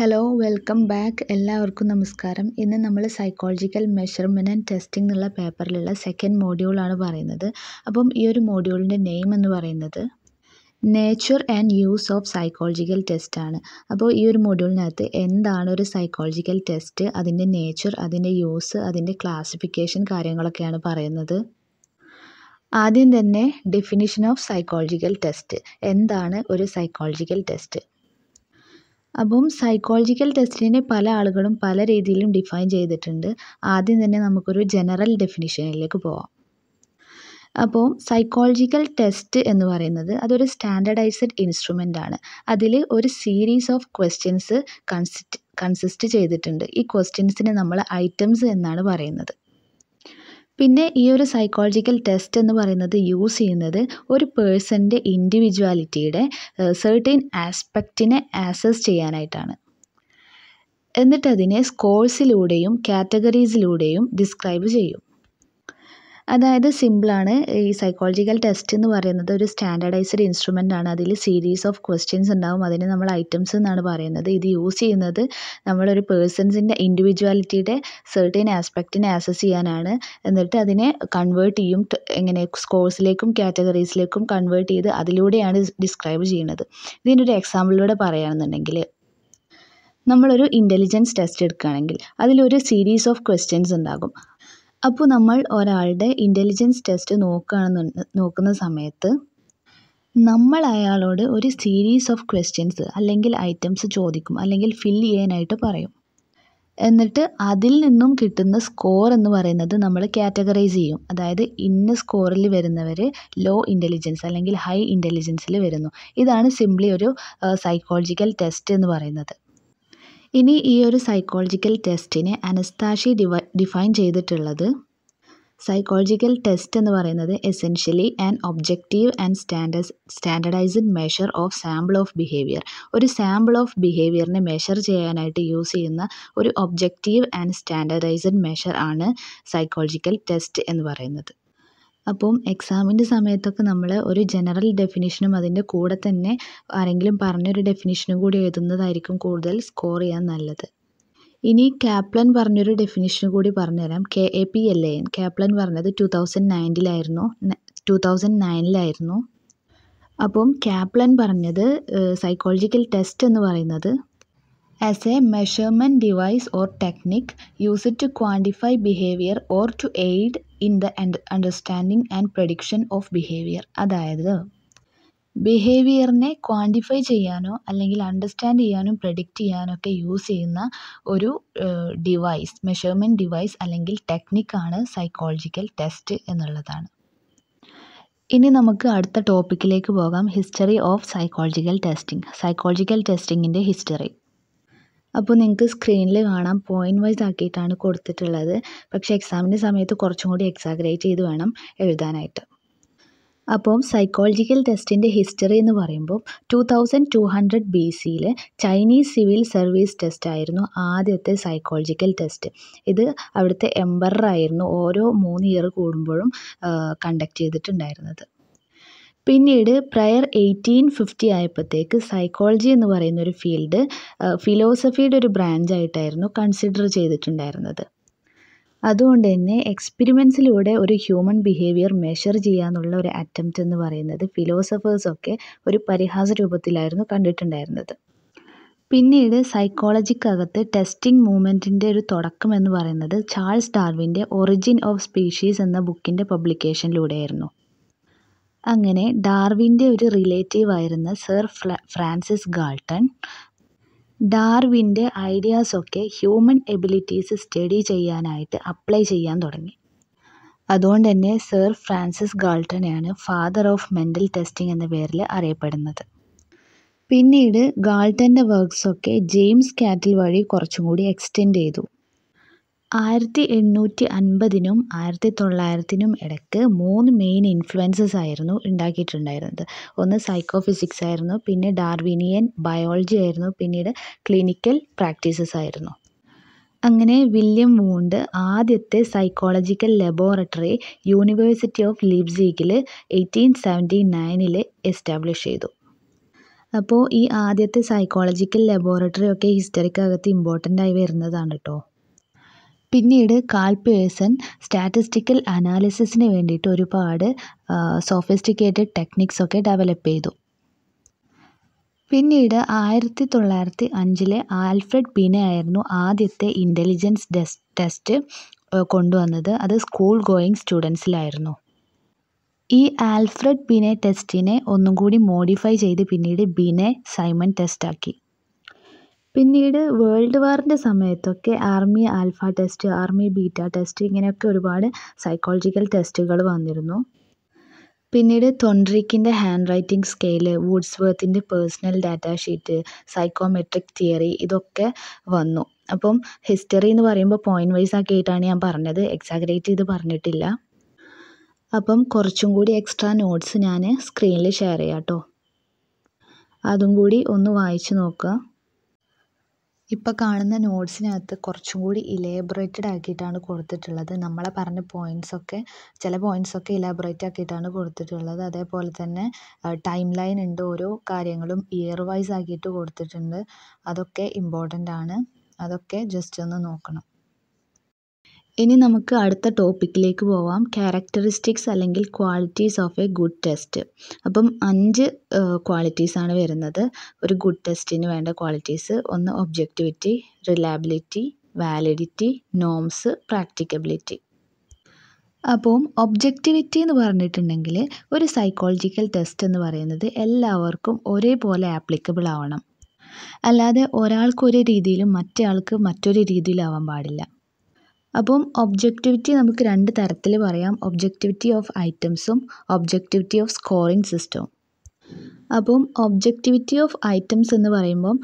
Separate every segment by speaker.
Speaker 1: hello welcome back എല്ലാവർക്കും നമസ്കാരം ഇന്ന് നമ്മൾ സൈക്കോളജിക്കൽ മെഷർമെൻറ്റ് ആൻഡ് ടെസ്റ്റിംഗ് എന്നുള്ള പേപ്പറിലുള്ള സെക്കൻഡ് മോഡ്യൂളാണ് പറയുന്നത് അപ്പം ഈ ഒരു മോഡ്യൂളിൻ്റെ നെയിം എന്ന് പറയുന്നത് nature and use of psychological ടെസ്റ്റാണ് ആണ് അപ്പോൾ ഈ ഒരു മോഡ്യൂളിനകത്ത് എന്താണ് ഒരു സൈക്കോളജിക്കൽ ടെസ്റ്റ് അതിൻ്റെ നേച്ചർ അതിൻ്റെ യൂസ് അതിൻ്റെ ക്ലാസിഫിക്കേഷൻ കാര്യങ്ങളൊക്കെയാണ് പറയുന്നത് ആദ്യം തന്നെ ഡെഫിനിഷൻ ഓഫ് സൈക്കോളജിക്കൽ ടെസ്റ്റ് എന്താണ് ഒരു സൈക്കോളജിക്കൽ ടെസ്റ്റ് അപ്പം സൈക്കോളജിക്കൽ ടെസ്റ്റിനെ പല ആളുകളും പല രീതിയിലും ഡിഫൈൻ ചെയ്തിട്ടുണ്ട് ആദ്യം തന്നെ നമുക്കൊരു ജനറൽ ഡെഫിനിഷനിലേക്ക് പോവാം അപ്പോൾ സൈക്കോളജിക്കൽ ടെസ്റ്റ് എന്ന് പറയുന്നത് അതൊരു സ്റ്റാൻഡർഡൈസ്ഡ് ഇൻസ്ട്രുമെൻ്റ് ആണ് അതിൽ ഒരു series of questions consist consist ചെയ്തിട്ടുണ്ട് ഈ ക്വസ്റ്റ്യൻസിനെ നമ്മൾ ഐറ്റംസ് എന്നാണ് പറയുന്നത് പിന്നെ ഈ ഒരു സൈക്കോളജിക്കൽ ടെസ്റ്റ് എന്ന് പറയുന്നത് യൂസ് ചെയ്യുന്നത് ഒരു പേഴ്സൻ്റെ ഇൻഡിവിജ്വാലിറ്റിയുടെ സെർട്ടൈൻ ആസ്പെക്റ്റിനെ ആസസ് ചെയ്യാനായിട്ടാണ് എന്നിട്ടതിനെ സ്കോഴ്സിലൂടെയും കാറ്റഗറീസിലൂടെയും ഡിസ്ക്രൈബ് ചെയ്യും അതായത് സിമ്പിളാണ് ഈ സൈക്കോളജിക്കൽ ടെസ്റ്റ് എന്ന് പറയുന്നത് ഒരു സ്റ്റാൻഡേർഡൈസ്ഡ് ഇൻസ്ട്രുമെൻ്റ് ആണ് അതിൽ സീരീസ് ഓഫ് ക്വസ്റ്റ്യൻസ് ഉണ്ടാവും അതിനെ നമ്മൾ ഐറ്റംസ് എന്നാണ് പറയുന്നത് ഇത് യൂസ് ചെയ്യുന്നത് നമ്മളൊരു പേഴ്സൺസിൻ്റെ ഇൻഡിവിജ്വാലിറ്റിയുടെ സെർട്ടൈൻ ആസ്പെക്റ്റിനെ ആസസ് ചെയ്യാനാണ് എന്നിട്ട് അതിനെ കൺവേർട്ട് ചെയ്യും എങ്ങനെ സ്കോഴ്സിലേക്കും കാറ്റഗറീസിലേക്കും കൺവേർട്ട് ചെയ്ത് അതിലൂടെയാണ് ഡിസ്ക്രൈബ് ചെയ്യുന്നത് ഇതിൻ്റെ ഒരു എക്സാമ്പിളിലൂടെ പറയുകയാണെന്നുണ്ടെങ്കിൽ നമ്മളൊരു ഇൻ്റലിജൻസ് ടെസ്റ്റ് എടുക്കുകയാണെങ്കിൽ അതിലൊരു സീരീസ് ഓഫ് ക്വസ്റ്റ്യൻസ് ഉണ്ടാകും അപ്പോൾ നമ്മൾ ഒരാളുടെ ഇൻ്റലിജൻസ് ടെസ്റ്റ് നോക്കുകയാണെന്ന് നോക്കുന്ന സമയത്ത് നമ്മൾ അയാളോട് ഒരു സീരീസ് ഓഫ് ക്വസ്റ്റ്യൻസ് അല്ലെങ്കിൽ ഐറ്റംസ് ചോദിക്കും അല്ലെങ്കിൽ ഫിൽ ചെയ്യാനായിട്ട് പറയും എന്നിട്ട് അതിൽ നിന്നും കിട്ടുന്ന സ്കോർ എന്ന് പറയുന്നത് നമ്മൾ കാറ്റഗറൈസ് ചെയ്യും അതായത് ഇന്ന സ്കോറിൽ വരുന്നവർ ലോ ഇൻ്റലിജൻസ് അല്ലെങ്കിൽ ഹൈ ഇൻ്റലിജൻസിൽ വരുന്നു ഇതാണ് സിംപ്ലി ഒരു സൈക്കോളജിക്കൽ ടെസ്റ്റ് എന്ന് പറയുന്നത് ഇനി ഈ ഒരു സൈക്കോളജിക്കൽ ടെസ്റ്റിനെ അനസ്താഷി ഡിവ ഡിഫൈൻ ചെയ്തിട്ടുള്ളത് സൈക്കോളജിക്കൽ ടെസ്റ്റ് എന്ന് പറയുന്നത് essentially an objective and standard standardized measure of sample of behaviour ഒരു സാമ്പിൾ ഓഫ് ബിഹേവിയറിനെ മെഷർ ചെയ്യാനായിട്ട് യൂസ് ചെയ്യുന്ന ഒരു ഒബ്ജക്റ്റീവ് ആൻഡ് സ്റ്റാൻഡർഡൈസ്ഡ് മെഷർ ആണ് സൈക്കോളജിക്കൽ ടെസ്റ്റ് എന്ന് പറയുന്നത് അപ്പം എക്സാമിൻ്റെ സമയത്തൊക്കെ നമ്മൾ ഒരു ജനറൽ ഡെഫിനിഷനും അതിൻ്റെ കൂടെ തന്നെ ആരെങ്കിലും പറഞ്ഞൊരു ഡെഫിനിഷനും കൂടി എഴുതുന്നതായിരിക്കും കൂടുതൽ സ്കോർ ചെയ്യാൻ നല്ലത് ഇനി കാപ്ലൻ പറഞ്ഞൊരു ഡെഫിനിഷൻ കൂടി പറഞ്ഞുതരാം K A P L A N Kaplan പറഞ്ഞത് ടു തൗസൻഡ് നയൻറ്റിലായിരുന്നു ടു തൗസൻഡ് നയനിലായിരുന്നു അപ്പം കാപ്ലൻ പറഞ്ഞത് സൈക്കോളജിക്കൽ ടെസ്റ്റ് എന്ന് പറയുന്നത് a a device or technique use it to quantify behaviour or to aid in the understanding and prediction of behaviour അതായത് ബിഹേവിയറിനെ quantify ചെയ്യാനോ അല്ലെങ്കിൽ അണ്ടർസ്റ്റാൻഡ് ചെയ്യാനോ പ്രഡിക്റ്റ് ചെയ്യാനോ ഒക്കെ യൂസ് ചെയ്യുന്ന ഒരു ഡിവൈസ് മെഷർമെൻറ്റ് ഡിവൈസ് അല്ലെങ്കിൽ ടെക്നിക്കാണ് സൈക്കോളജിക്കൽ ടെസ്റ്റ് എന്നുള്ളതാണ് ഇനി നമുക്ക് അടുത്ത ടോപ്പിക്കിലേക്ക് പോകാം history of psychological testing psychological ടെസ്റ്റിങ്ങിൻ്റെ ഹിസ്റ്ററി അപ്പോൾ നിങ്ങൾക്ക് സ്ക്രീനിൽ കാണാം പോയിൻറ്റ് വൈസ് ആക്കിയിട്ടാണ് കൊടുത്തിട്ടുള്ളത് പക്ഷേ എക്സാമിൻ്റെ സമയത്ത് കുറച്ചും കൂടി എക്സാഗ്രേറ്റ് ചെയ്ത് വേണം എഴുതാനായിട്ട് അപ്പോൾ സൈക്കോളജിക്കൽ ടെസ്റ്റിൻ്റെ ഹിസ്റ്ററി എന്ന് പറയുമ്പോൾ two thousand two hundred B സിയിൽ ചൈനീസ് സിവിൽ സർവീസ് ടെസ്റ്റ് ആയിരുന്നു ആദ്യത്തെ സൈക്കോളജിക്കൽ ടെസ്റ്റ് ഇത് അവിടുത്തെ എംബറായിരുന്നു ഓരോ മൂന്ന് ഇയർ കൂടുമ്പോഴും കണ്ടക്ട് ചെയ്തിട്ടുണ്ടായിരുന്നത് പിന്നീട് പ്രയർ എയ്റ്റീൻ ഫിഫ്റ്റി ആയപ്പോഴത്തേക്ക് സൈക്കോളജി എന്ന് പറയുന്നൊരു ഫീൽഡ് ഫിലോസഫിയുടെ ഒരു ബ്രാഞ്ചായിട്ടായിരുന്നു കൺസിഡർ ചെയ്തിട്ടുണ്ടായിരുന്നത് അതുകൊണ്ട് തന്നെ എക്സ്പെരിമെൻസിലൂടെ ഒരു ഹ്യൂമൻ ബിഹേവിയർ മെഷർ ചെയ്യാനുള്ള ഒരു അറ്റംപ്റ്റ് എന്ന് പറയുന്നത് ഫിലോസഫേഴ്സൊക്കെ ഒരു പരിഹാസ രൂപത്തിലായിരുന്നു കണ്ടിട്ടുണ്ടായിരുന്നത് പിന്നീട് സൈക്കോളജിക്കകത്ത് ടെസ്റ്റിംഗ് മൂവ്മെൻറ്റിൻ്റെ ഒരു തുടക്കം എന്ന് പറയുന്നത് ചാൾസ് ഡാർവിൻ്റെ ഒറിജിൻ ഓഫ് സ്പീഷീസ് എന്ന ബുക്കിൻ്റെ പബ്ലിക്കേഷനിലൂടെയായിരുന്നു അങ്ങനെ ഡാർവിൻ്റെ ഒരു റിലേറ്റീവ് ആയിരുന്ന സർ ഫ്രാൻസിസ് ഗാൾട്ടൺ ഡാർവിൻ്റെ ഐഡിയാസൊക്കെ ഹ്യൂമൻ എബിലിറ്റീസ് സ്റ്റഡി ചെയ്യാനായിട്ട് അപ്ലൈ ചെയ്യാൻ തുടങ്ങി അതുകൊണ്ട് തന്നെ സർ ഫ്രാൻസിസ് ഗാൾട്ടനെയാണ് ഫാദർ ഓഫ് മെൻ്റൽ ടെസ്റ്റിംഗ് എന്ന പേരിൽ അറിയപ്പെടുന്നത് പിന്നീട് ഗാൾട്ടൻ്റെ വർക്ക്സൊക്കെ ജെയിംസ് കാറ്റിൽ വഴി കുറച്ചും കൂടി എക്സ്റ്റെൻഡ് ചെയ്തു ആയിരത്തി എണ്ണൂറ്റി അൻപതിനും ആയിരത്തി തൊള്ളായിരത്തിനും ഇടയ്ക്ക് മൂന്ന് മെയിൻ ഇൻഫ്ലുവൻസസ് ആയിരുന്നു ഉണ്ടാക്കിയിട്ടുണ്ടായിരുന്നത് ഒന്ന് സൈക്കോ ഫിസിക്സ് ആയിരുന്നു പിന്നെ ഡാർവിനിയൻ ബയോളജി ആയിരുന്നു പിന്നീട് ക്ലിനിക്കൽ പ്രാക്ടീസസ് ആയിരുന്നു അങ്ങനെ വില്യം വൂണ്ട് ആദ്യത്തെ സൈക്കോളജിക്കൽ ലബോറട്ടറി യൂണിവേഴ്സിറ്റി ഓഫ് ലിബ്സീഗിൽ എയ്റ്റീൻ സെവൻറ്റി നയനിൽ എസ്റ്റാബ്ലിഷ് ചെയ്തു അപ്പോൾ ഈ ആദ്യത്തെ സൈക്കോളജിക്കൽ ലബോറട്ടറി ഒക്കെ ഹിസ്റ്ററിക്കകത്ത് ഇമ്പോർട്ടൻ്റ് ആയി വരുന്നതാണ് കേട്ടോ പിന്നീട് കാൾ പേഴ്സൺ സ്റ്റാറ്റിസ്റ്റിക്കൽ അനാലിസിസിന് വേണ്ടിയിട്ട് ഒരുപാട് സോഫിസ്റ്റിക്കേറ്റഡ് ഒക്കെ ഡെവലപ്പ് ചെയ്തു പിന്നീട് ആയിരത്തി തൊള്ളായിരത്തി അഞ്ചിലെ ആൽഫ്രഡ് പിന്നെ ആയിരുന്നു ആദ്യത്തെ ഇൻ്റലിജൻസ് ടെസ്റ്റ് കൊണ്ടുവന്നത് അത് സ്കൂൾ ഗോയിങ് സ്റ്റുഡൻസിലായിരുന്നു ഈ ആൽഫ്രഡ് ബിനെ ടെസ്റ്റിനെ ഒന്നും കൂടി മോഡിഫൈ ചെയ്ത് പിന്നീട് ബിനെ സൈമൺ ടെസ്റ്റാക്കി പിന്നീട് വേൾഡ് വാറിൻ്റെ സമയത്തൊക്കെ army alpha test army beta test ഇങ്ങനെയൊക്കെ ഒരുപാട് സൈക്കോളജിക്കൽ ടെസ്റ്റുകൾ വന്നിരുന്നു പിന്നീട് തൊണ്ട്രിക്കിൻ്റെ ഹാൻഡ് റൈറ്റിംഗ് സ്കെയില് വൂഡ്സ്വേർത്തിൻ്റെ personal data sheet psychometric theory ഇതൊക്കെ വന്നു അപ്പം ഹിസ്റ്ററി എന്ന് പറയുമ്പോൾ പോയിൻ്റ് വൈസ് ആക്കിയിട്ടാണ് ഞാൻ പറഞ്ഞത് എക്സാഗ്രേറ്റ് ചെയ്ത് പറഞ്ഞിട്ടില്ല അപ്പം കുറച്ചും കൂടി എക്സ്ട്രാ നോട്ട്സ് ഞാൻ സ്ക്രീനിൽ ഷെയർ ചെയ്യാം കേട്ടോ അതും കൂടി ഒന്ന് വായിച്ചു നോക്കുക ഇപ്പോൾ കാണുന്ന നോട്ട്സിനകത്ത് കുറച്ചും കൂടി ഇലേബറേറ്റഡ് ആക്കിയിട്ടാണ് കൊടുത്തിട്ടുള്ളത് നമ്മളെ പറഞ്ഞ ഒക്കെ ചില ഒക്കെ ഇലാബറേറ്റ് ആക്കിയിട്ടാണ് കൊടുത്തിട്ടുള്ളത് അതേപോലെ തന്നെ ടൈം ലൈൻ ഉണ്ട് ഓരോ കാര്യങ്ങളും ഇയർ വൈസ് ആക്കിയിട്ട് കൊടുത്തിട്ടുണ്ട് അതൊക്കെ ഇമ്പോർട്ടൻ്റ് ആണ് അതൊക്കെ ജസ്റ്റ് ഒന്ന് നോക്കണം ഇനി നമുക്ക് അടുത്ത ടോപ്പിക്കിലേക്ക് പോവാം ക്യാരക്ടറിസ്റ്റിക്സ് അല്ലെങ്കിൽ qualities of a good test അപ്പം അഞ്ച് ആണ് വരുന്നത് ഒരു ഗുഡ് ടെസ്റ്റിന് വേണ്ട ക്വാളിറ്റീസ് ഒന്ന് objectivity reliability validity norms practicability അപ്പോൾ ഒബ്ജക്റ്റിവിറ്റി എന്ന് പറഞ്ഞിട്ടുണ്ടെങ്കിൽ ഒരു സൈക്കോളജിക്കൽ ടെസ്റ്റ് എന്ന് പറയുന്നത് എല്ലാവർക്കും ഒരേപോലെ ആപ്ലിക്കബിൾ ആവണം അല്ലാതെ ഒരാൾക്കൊരു രീതിയിലും മറ്റേ ആൾക്ക് മറ്റൊരു രീതിയിലാവാൻ പാടില്ല അപ്പം ഒബ്ജക്റ്റിവിറ്റി നമുക്ക് രണ്ട് തരത്തിൽ പറയാം ഒബ്ജക്റ്റിവിറ്റി ഓഫ് ഐറ്റംസും ഒബ്ജക്റ്റിവിറ്റി ഓഫ് സ്കോറിംഗ് സിസ്റ്റവും അപ്പം ഒബ്ജക്റ്റിവിറ്റി ഓഫ് ഐറ്റംസ് എന്ന് പറയുമ്പം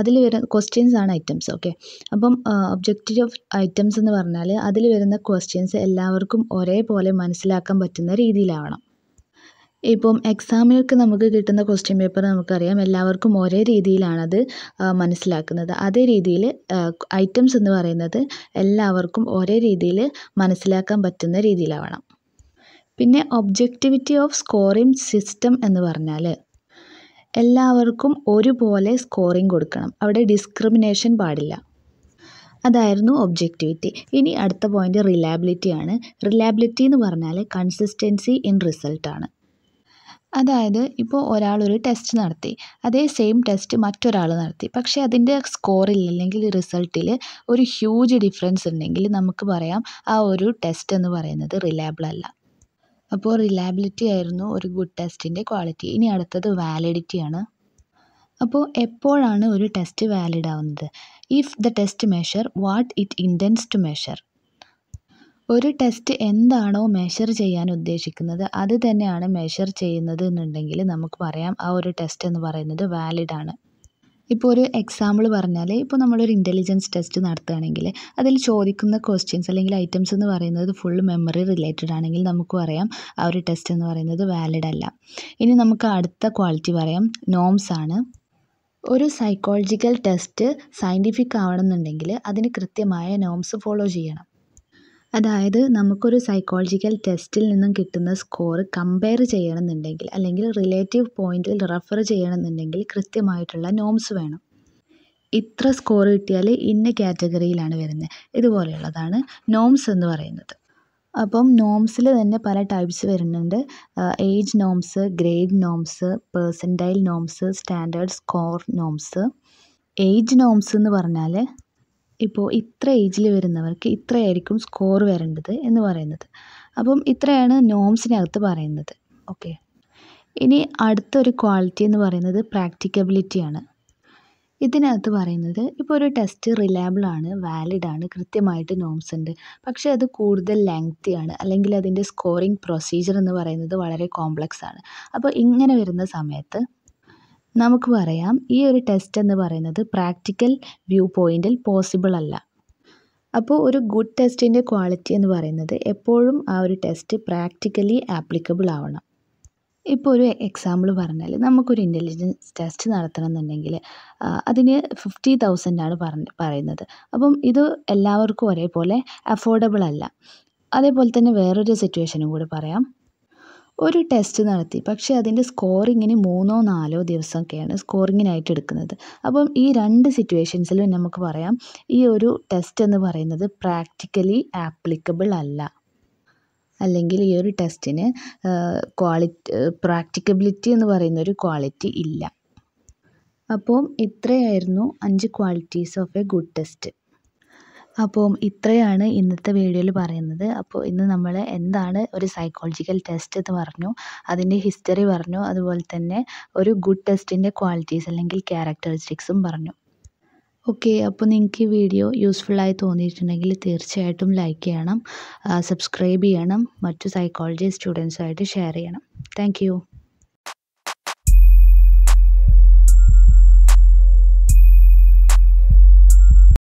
Speaker 1: അതിൽ വരുന്ന ക്വസ്റ്റ്യൻസ് ആണ് ഐറ്റംസ് ഓക്കെ അപ്പം ഒബ്ജക്റ്റീവ് ഓഫ് ഐറ്റംസ് എന്ന് പറഞ്ഞാൽ അതിൽ വരുന്ന ക്വസ്റ്റ്യൻസ് എല്ലാവർക്കും ഒരേപോലെ മനസ്സിലാക്കാൻ പറ്റുന്ന രീതിയിലാവണം ഇപ്പം എക്സാമിനൊക്കെ നമുക്ക് കിട്ടുന്ന ക്വസ്റ്റ്യൻ പേപ്പർ നമുക്കറിയാം എല്ലാവർക്കും ഒരേ രീതിയിലാണത് മനസ്സിലാക്കുന്നത് അതേ രീതിയിൽ ഐറ്റംസ് എന്ന് പറയുന്നത് എല്ലാവർക്കും ഒരേ രീതിയിൽ മനസ്സിലാക്കാൻ പറ്റുന്ന രീതിയിലാവണം പിന്നെ ഒബ്ജക്റ്റിവിറ്റി ഓഫ് സ്കോറിംഗ് സിസ്റ്റം എന്ന് പറഞ്ഞാൽ എല്ലാവർക്കും ഒരുപോലെ സ്കോറിംഗ് കൊടുക്കണം അവിടെ ഡിസ്ക്രിമിനേഷൻ പാടില്ല അതായിരുന്നു ഒബ്ജക്റ്റിവിറ്റി ഇനി അടുത്ത പോയിൻ്റ് റിലയബിലിറ്റി ആണ് റിലയബിലിറ്റി എന്ന് പറഞ്ഞാൽ കൺസിസ്റ്റൻസി ഇൻ റിസൾട്ടാണ് അതായത് ഇപ്പോൾ ഒരു ടെസ്റ്റ് നടത്തി അതേ സെയിം ടെസ്റ്റ് മറ്റൊരാൾ നടത്തി പക്ഷേ അതിൻ്റെ സ്കോറിൽ അല്ലെങ്കിൽ റിസൾട്ടിൽ ഒരു ഹ്യൂജ് ഡിഫറൻസ് ഉണ്ടെങ്കിൽ നമുക്ക് പറയാം ആ ഒരു ടെസ്റ്റ് എന്ന് പറയുന്നത് റിലയബിൾ അല്ല അപ്പോൾ റിലയബിലിറ്റി ആയിരുന്നു ഒരു ഗുഡ് ടെസ്റ്റിൻ്റെ ക്വാളിറ്റി ഇനി അടുത്തത് വാലിഡിറ്റിയാണ് അപ്പോൾ എപ്പോഴാണ് ഒരു ടെസ്റ്റ് വാലിഡ് ആവുന്നത് if the test measure what it intends to measure ഒരു ടെസ്റ്റ് എന്താണോ മെഷർ ചെയ്യാൻ ഉദ്ദേശിക്കുന്നത് അത് തന്നെയാണ് മെഷർ ചെയ്യുന്നത് എന്നുണ്ടെങ്കിൽ നമുക്ക് പറയാം ആ ഒരു ടെസ്റ്റ് എന്ന് പറയുന്നത് വാലിഡ് ആണ് ഇപ്പോൾ ഒരു എക്സാമ്പിൾ പറഞ്ഞാൽ ഇപ്പോൾ നമ്മളൊരു ഇൻ്റലിജൻസ് ടെസ്റ്റ് നടത്തുകയാണെങ്കിൽ അതിൽ ചോദിക്കുന്ന ക്വസ്റ്റ്യൻസ് അല്ലെങ്കിൽ ഐറ്റംസ് എന്ന് പറയുന്നത് ഫുൾ മെമ്മറി റിലേറ്റഡ് ആണെങ്കിൽ നമുക്ക് പറയാം ആ ഒരു ടെസ്റ്റ് എന്ന് പറയുന്നത് വാലിഡ് അല്ല ഇനി നമുക്ക് അടുത്ത ക്വാളിറ്റി പറയാം നോംസ് ആണ് ഒരു സൈക്കോളജിക്കൽ ടെസ്റ്റ് സയൻറ്റിഫിക് ആവണമെന്നുണ്ടെങ്കിൽ അതിന് കൃത്യമായ നോംസ് ഫോളോ ചെയ്യണം അതായത് നമുക്കൊരു സൈക്കോളജിക്കൽ ടെസ്റ്റിൽ നിന്നും കിട്ടുന്ന സ്കോർ കമ്പയർ ചെയ്യണമെന്നുണ്ടെങ്കിൽ അല്ലെങ്കിൽ റിലേറ്റീവ് പോയിൻറ്റിൽ റെഫർ ചെയ്യണമെന്നുണ്ടെങ്കിൽ കൃത്യമായിട്ടുള്ള നോംസ് വേണം ഇത്ര സ്കോർ കിട്ടിയാൽ ഇന്ന കാറ്റഗറിയിലാണ് വരുന്നത് ഇതുപോലെയുള്ളതാണ് നോംസ് എന്ന് പറയുന്നത് അപ്പം നോംസിൽ തന്നെ പല ടൈപ്സ് വരുന്നുണ്ട് age norms grade norms percentile norms standard score norms age norms എന്ന് പറഞ്ഞാൽ ഇപ്പോൾ ഇത്ര ഏജിൽ വരുന്നവർക്ക് ഇത്രയായിരിക്കും സ്കോർ വരേണ്ടത് എന്ന് പറയുന്നത് അപ്പം ഇത്രയാണ് നോംസിനകത്ത് പറയുന്നത് ഓക്കെ ഇനി അടുത്തൊരു ക്വാളിറ്റി എന്ന് പറയുന്നത് പ്രാക്ടിക്കബിലിറ്റിയാണ് ഇതിനകത്ത് പറയുന്നത് ഇപ്പോൾ ഒരു ടെസ്റ്റ് റിലയബിൾ ആണ് വാലിഡ് ആണ് കൃത്യമായിട്ട് നോംസ് ഉണ്ട് പക്ഷേ അത് കൂടുതൽ ലെങ്തി ആണ് അല്ലെങ്കിൽ അതിൻ്റെ സ്കോറിംഗ് പ്രൊസീജിയർ എന്ന് പറയുന്നത് വളരെ കോംപ്ലക്സ് ആണ് അപ്പോൾ ഇങ്ങനെ വരുന്ന സമയത്ത് നമുക്ക് പറയാം ഈ ഒരു ടെസ്റ്റ് എന്ന് പറയുന്നത് പ്രാക്ടിക്കൽ വ്യൂ പോയിൻറ്റിൽ പോസിബിൾ അല്ല അപ്പോൾ ഒരു ഗുഡ് ടെസ്റ്റിൻ്റെ ക്വാളിറ്റി എന്ന് പറയുന്നത് എപ്പോഴും ആ ഒരു ടെസ്റ്റ് പ്രാക്ടിക്കലി ആപ്ലിക്കബിൾ ആവണം ഇപ്പോൾ ഒരു എക്സാമ്പിൾ പറഞ്ഞാൽ നമുക്കൊരു ഇൻ്റലിജൻസ് ടെസ്റ്റ് നടത്തണം എന്നുണ്ടെങ്കിൽ അതിന് ഫിഫ്റ്റി തൗസൻഡാണ് പറഞ്ഞ് പറയുന്നത് അപ്പം ഇത് എല്ലാവർക്കും ഒരേപോലെ അഫോർഡബിൾ അല്ല അതേപോലെ തന്നെ വേറൊരു സിറ്റുവേഷനും കൂടി പറയാം ഒരു ടെസ്റ്റ് നടത്തി പക്ഷേ അതിൻ്റെ സ്കോറിങ്ങിന് മൂന്നോ നാലോ ദിവസമൊക്കെയാണ് സ്കോറിങ്ങിനായിട്ട് എടുക്കുന്നത് അപ്പം ഈ രണ്ട് സിറ്റുവേഷൻസിലും നമുക്ക് പറയാം ഈ ഒരു ടെസ്റ്റ് എന്ന് പറയുന്നത് പ്രാക്ടിക്കലി ആപ്ലിക്കബിൾ അല്ല അല്ലെങ്കിൽ ഈ ഒരു ടെസ്റ്റിന് ക്വാളിറ്റി പ്രാക്ടിക്കബിലിറ്റി എന്ന് പറയുന്ന ഒരു ക്വാളിറ്റി ഇല്ല അപ്പോൾ ഇത്രയായിരുന്നു അഞ്ച് qualities of a good test അപ്പോൾ ഇത്രയാണ് ഇന്നത്തെ വീഡിയോയിൽ പറയുന്നത് അപ്പോൾ ഇന്ന് നമ്മൾ എന്താണ് ഒരു സൈക്കോളജിക്കൽ ടെസ്റ്റ് എന്ന് പറഞ്ഞു അതിൻ്റെ ഹിസ്റ്ററി പറഞ്ഞു അതുപോലെ തന്നെ ഒരു ഗുഡ് ടെസ്റ്റിൻ്റെ ക്വാളിറ്റീസ് അല്ലെങ്കിൽ ക്യാരക്ടറിസ്റ്റിക്സും പറഞ്ഞു ഓക്കെ അപ്പോൾ നിങ്ങൾക്ക് ഈ വീഡിയോ യൂസ്ഫുള്ളായി തോന്നിയിട്ടുണ്ടെങ്കിൽ തീർച്ചയായിട്ടും ലൈക്ക് ചെയ്യണം സബ്സ്ക്രൈബ് ചെയ്യണം മറ്റു സൈക്കോളജി സ്റ്റുഡൻസുമായിട്ട് ഷെയർ ചെയ്യണം താങ്ക്